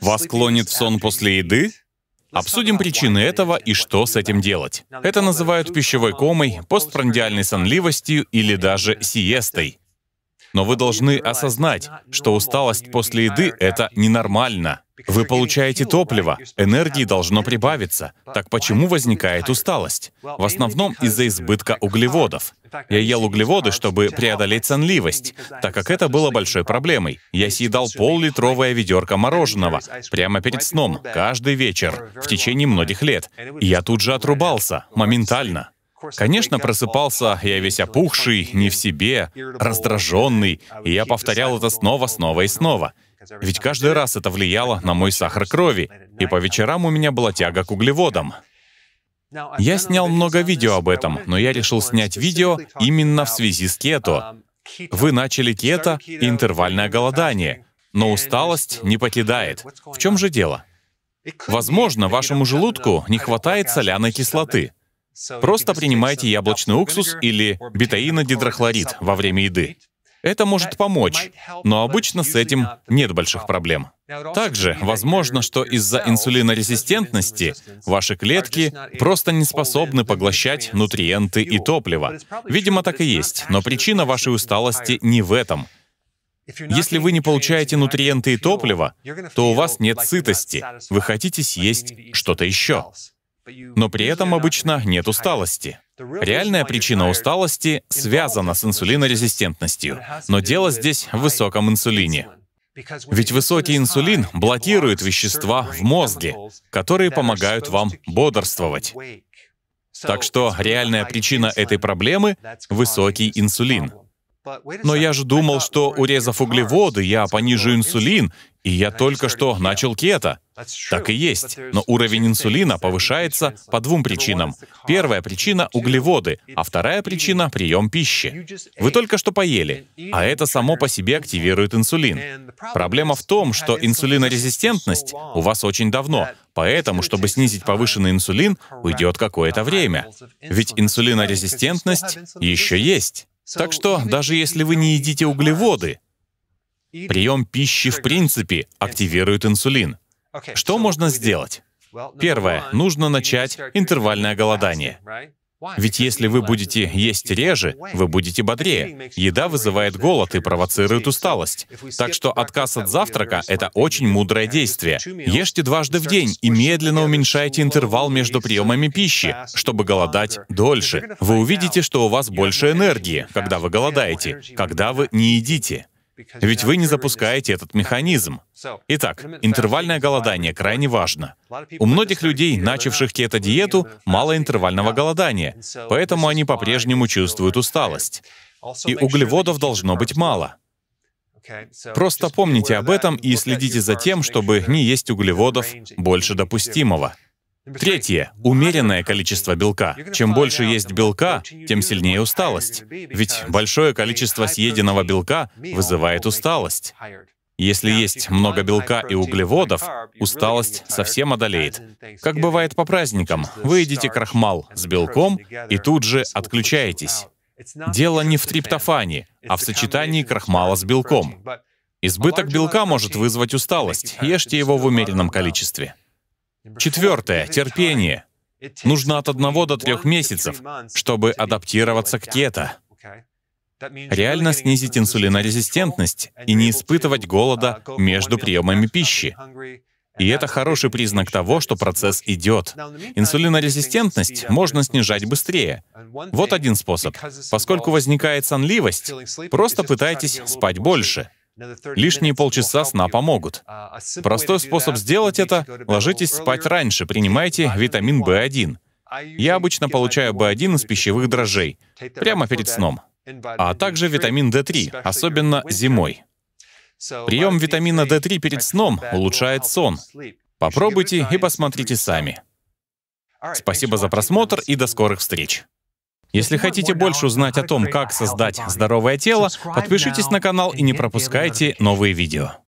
Вас клонит в сон после еды? Обсудим причины этого и что с этим делать. Это называют пищевой комой, постпрандиальной сонливостью или даже сиестой. Но вы должны осознать, что усталость после еды — это ненормально. Вы получаете топливо, энергии должно прибавиться. Так почему возникает усталость? В основном из-за избытка углеводов. Я ел углеводы, чтобы преодолеть сонливость, так как это было большой проблемой. Я съедал пол-литровое ведерко мороженого прямо перед сном, каждый вечер, в течение многих лет. И я тут же отрубался, моментально. Конечно, просыпался я весь опухший, не в себе, раздраженный, и я повторял это снова, снова и снова. Ведь каждый раз это влияло на мой сахар крови, и по вечерам у меня была тяга к углеводам. Я снял много видео об этом, но я решил снять видео именно в связи с кето. Вы начали кето и интервальное голодание, но усталость не покидает. В чем же дело? Возможно, вашему желудку не хватает соляной кислоты. Просто принимайте яблочный уксус или бетаинодидрохлорид во время еды. Это может помочь, но обычно с этим нет больших проблем. Также возможно, что из-за инсулинорезистентности ваши клетки просто не способны поглощать нутриенты и топливо. Видимо, так и есть, но причина вашей усталости не в этом. Если вы не получаете нутриенты и топливо, то у вас нет сытости, вы хотите съесть что-то еще. Но при этом обычно нет усталости. Реальная причина усталости связана с инсулинорезистентностью, но дело здесь в высоком инсулине. Ведь высокий инсулин блокирует вещества в мозге, которые помогают вам бодрствовать. Так что реальная причина этой проблемы — высокий инсулин. Но я же думал, что, урезав углеводы, я понижу инсулин, и я только что начал кето. Так и есть. Но уровень инсулина повышается по двум причинам. Первая причина — углеводы, а вторая причина — прием пищи. Вы только что поели, а это само по себе активирует инсулин. Проблема в том, что инсулинорезистентность у вас очень давно, поэтому, чтобы снизить повышенный инсулин, уйдет какое-то время. Ведь инсулинорезистентность еще есть. Так что даже если вы не едите углеводы, прием пищи в принципе активирует инсулин. Что можно сделать? Первое. Нужно начать интервальное голодание. Ведь если вы будете есть реже, вы будете бодрее. Еда вызывает голод и провоцирует усталость. Так что отказ от завтрака — это очень мудрое действие. Ешьте дважды в день и медленно уменьшайте интервал между приемами пищи, чтобы голодать дольше. Вы увидите, что у вас больше энергии, когда вы голодаете, когда вы не едите. Ведь вы не запускаете этот механизм. Итак, интервальное голодание крайне важно. У многих людей, начавших кето-диету, мало интервального uh, голодания, поэтому они по-прежнему чувствуют усталость. И углеводов должно быть мало. Просто помните об этом и следите за тем, чтобы не есть углеводов больше допустимого. Третье. Умеренное количество белка. Чем больше есть белка, тем сильнее усталость. Ведь большое количество съеденного белка вызывает усталость. Если есть много белка и углеводов, усталость совсем одолеет. Как бывает по праздникам, вы едите крахмал с белком и тут же отключаетесь. Дело не в триптофане, а в сочетании крахмала с белком. Избыток белка может вызвать усталость, ешьте его в умеренном количестве. Четвертое — терпение. Нужно от одного до трех месяцев, чтобы адаптироваться к кето. Реально снизить инсулинорезистентность и не испытывать голода между приемами пищи. И это хороший признак того, что процесс идет. Инсулинорезистентность можно снижать быстрее. Вот один способ. Поскольку возникает сонливость, просто пытайтесь спать больше. Лишние полчаса сна помогут. Простой способ сделать это — ложитесь спать раньше, принимайте витамин B1. Я обычно получаю B1 из пищевых дрожжей, прямо перед сном, а также витамин D3, особенно зимой. Прием витамина D3 перед сном улучшает сон. Попробуйте и посмотрите сами. Спасибо за просмотр и до скорых встреч. Если хотите больше узнать о том, как создать здоровое тело, подпишитесь на канал и не пропускайте новые видео.